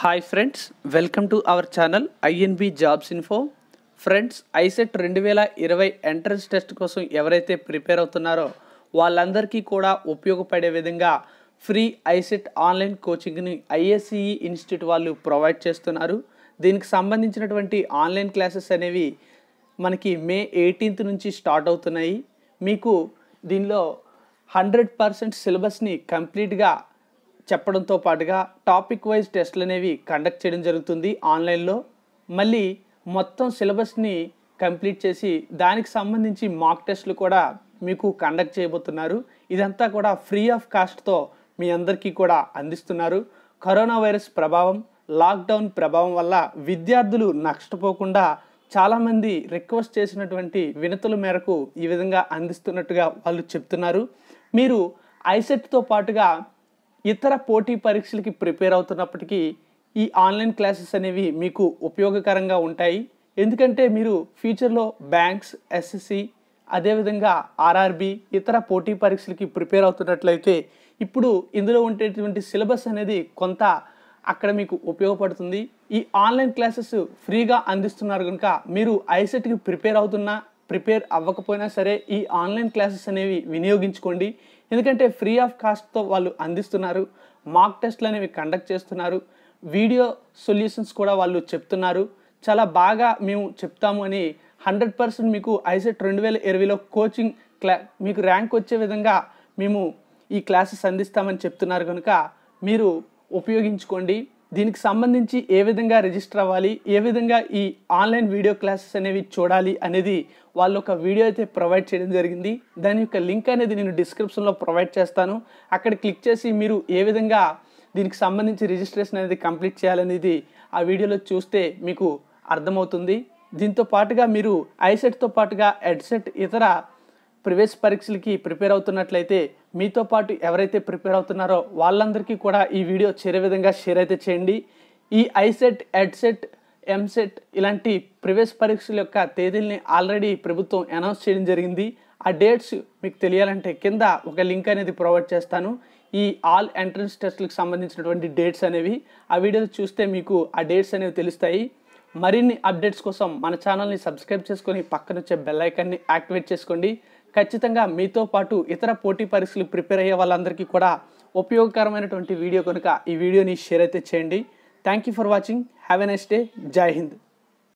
hi friends welcome to our channel INB jobs info friends ICET రెండు వేల ఇరవై entrance test కోసం ఎవరైతే ప్రిపేర్ అవుతున్నారో వాళ్ళందరికీ కూడా ఉపయోగపడే విధంగా ఫ్రీ ఐసెట్ ఆన్లైన్ కోచింగ్ని ఐఎస్సిఈ ఇన్స్టిట్యూట్ వాళ్ళు ప్రొవైడ్ చేస్తున్నారు దీనికి సంబంధించినటువంటి ఆన్లైన్ క్లాసెస్ అనేవి మనకి మే ఎయిటీన్త్ నుంచి స్టార్ట్ అవుతున్నాయి మీకు దీనిలో హండ్రెడ్ పర్సెంట్ సిలబస్ని కంప్లీట్గా చెప్పడంతో పాటుగా టాపిక్ వైజ్ టెస్ట్లు అనేవి కండక్ట్ చేయడం జరుగుతుంది ఆన్లైన్లో మళ్ళీ మొత్తం సిలబస్ని కంప్లీట్ చేసి దానికి సంబంధించి మాక్ టెస్ట్లు కూడా మీకు కండక్ట్ చేయబోతున్నారు ఇదంతా కూడా ఫ్రీ ఆఫ్ కాస్ట్తో మీ అందరికీ కూడా అందిస్తున్నారు కరోనా వైరస్ ప్రభావం లాక్డౌన్ ప్రభావం వల్ల విద్యార్థులు నష్టపోకుండా చాలామంది రిక్వెస్ట్ చేసినటువంటి వినతుల మేరకు ఈ విధంగా అందిస్తున్నట్టుగా వాళ్ళు చెప్తున్నారు మీరు ఐసెట్తో పాటుగా ఇతర పోటీ పరీక్షలకి ప్రిపేర్ అవుతున్నప్పటికీ ఈ ఆన్లైన్ క్లాసెస్ అనేవి మీకు ఉపయోగకరంగా ఉంటాయి ఎందుకంటే మీరు ఫ్యూచర్లో బ్యాంక్స్ ఎస్ఎస్సి అదేవిధంగా ఆర్ఆర్బి ఇతర పోటీ పరీక్షలకి ప్రిపేర్ అవుతున్నట్లయితే ఇప్పుడు ఇందులో ఉండేటువంటి సిలబస్ అనేది కొంత అక్కడ మీకు ఉపయోగపడుతుంది ఈ ఆన్లైన్ క్లాసెస్ ఫ్రీగా అందిస్తున్నారు కనుక మీరు ఐసెట్కి ప్రిపేర్ అవుతున్నా ప్రిపేర్ అవ్వకపోయినా సరే ఈ ఆన్లైన్ క్లాసెస్ అనేవి వినియోగించుకోండి ఎందుకంటే ఫ్రీ ఆఫ్ కాస్ట్తో వాళ్ళు అందిస్తున్నారు మాక్ టెస్ట్లు అనేవి కండక్ట్ చేస్తున్నారు వీడియో సొల్యూషన్స్ కూడా వాళ్ళు చెప్తున్నారు చాలా బాగా మేము చెప్తాము అని హండ్రెడ్ పర్సెంట్ మీకు ఐసెట్ రెండు వేల ఇరవైలో కోచింగ్ క్లా మీకు ర్యాంక్ వచ్చే విధంగా మేము ఈ క్లాసెస్ అందిస్తామని చెప్తున్నారు కనుక మీరు ఉపయోగించుకోండి దీనికి సంబంధించి ఏ విధంగా రిజిస్టర్ అవ్వాలి ఏ విధంగా ఈ ఆన్లైన్ వీడియో క్లాసెస్ అనేవి చూడాలి అనేది వాళ్ళు ఒక వీడియో అయితే ప్రొవైడ్ చేయడం జరిగింది దాని యొక్క లింక్ అనేది నేను డిస్క్రిప్షన్లో ప్రొవైడ్ చేస్తాను అక్కడ క్లిక్ చేసి మీరు ఏ విధంగా దీనికి సంబంధించి రిజిస్ట్రేషన్ అనేది కంప్లీట్ చేయాలనేది ఆ వీడియోలో చూస్తే మీకు అర్థమవుతుంది దీంతో పాటుగా మీరు ఐసెట్తో పాటుగా హెడ్సెట్ ఇతర ప్రవేశ పరీక్షలకి ప్రిపేర్ అవుతున్నట్లయితే మీతో పాటు ఎవరైతే ప్రిపేర్ అవుతున్నారో వాళ్ళందరికీ కూడా ఈ వీడియో చేరే విధంగా షేర్ అయితే చేయండి ఈ ఐసెట్ ఎడ్సెట్ ఎంసెట్ ఇలాంటి ప్రవేశ పరీక్షల యొక్క తేదీల్ని ఆల్రెడీ ప్రభుత్వం అనౌన్స్ చేయడం జరిగింది ఆ డేట్స్ మీకు తెలియాలంటే కింద ఒక లింక్ అనేది ప్రొవైడ్ చేస్తాను ఈ ఆల్ ఎంట్రన్స్ టెస్ట్లకు సంబంధించినటువంటి డేట్స్ అనేవి ఆ వీడియోలు చూస్తే మీకు ఆ డేట్స్ అనేవి తెలుస్తాయి మరిన్ని అప్డేట్స్ కోసం మన ఛానల్ని సబ్స్క్రైబ్ చేసుకొని పక్కన వచ్చే బెల్ ఐకాన్ని యాక్టివేట్ చేసుకోండి ఖచ్చితంగా మీతో పాటు ఇతర పోటీ పరీక్షలు ప్రిపేర్ అయ్యే వాళ్ళందరికీ కూడా ఉపయోగకరమైనటువంటి వీడియో కనుక ఈ వీడియోని షేర్ అయితే చేయండి thank you for watching have a nice day జై హింద్